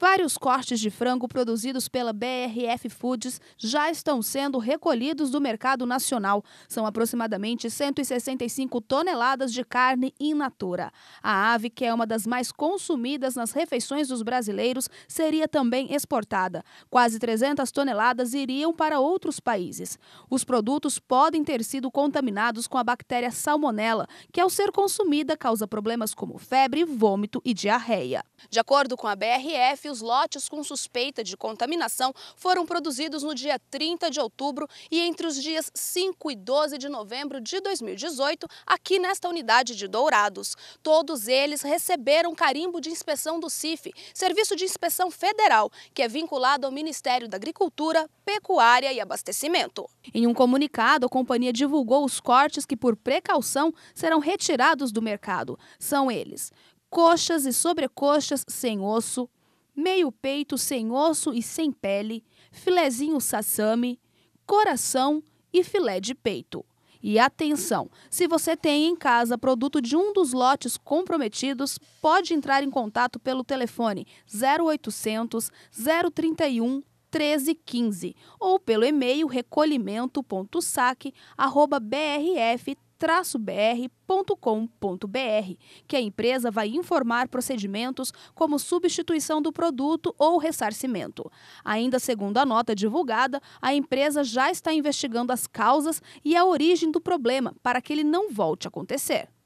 Vários cortes de frango produzidos pela BRF Foods já estão sendo recolhidos do mercado nacional. São aproximadamente 165 toneladas de carne in natura. A ave, que é uma das mais consumidas nas refeições dos brasileiros, seria também exportada. Quase 300 toneladas iriam para outros países. Os produtos podem ter sido contaminados com a bactéria salmonella, que ao ser consumida causa problemas como febre, vômito e diarreia. De acordo com a BRF, que os lotes com suspeita de contaminação foram produzidos no dia 30 de outubro e entre os dias 5 e 12 de novembro de 2018, aqui nesta unidade de Dourados. Todos eles receberam carimbo de inspeção do CIF, Serviço de Inspeção Federal, que é vinculado ao Ministério da Agricultura, Pecuária e Abastecimento. Em um comunicado, a companhia divulgou os cortes que, por precaução, serão retirados do mercado. São eles: coxas e sobrecoxas sem osso, meio peito sem osso e sem pele, filezinho sassame, coração e filé de peito. E atenção, se você tem em casa produto de um dos lotes comprometidos, pode entrar em contato pelo telefone 0800 031 1315 ou pelo e-mail recolhimento.saque@brf br.com.br, que a empresa vai informar procedimentos como substituição do produto ou ressarcimento. Ainda segundo a nota divulgada, a empresa já está investigando as causas e a origem do problema para que ele não volte a acontecer.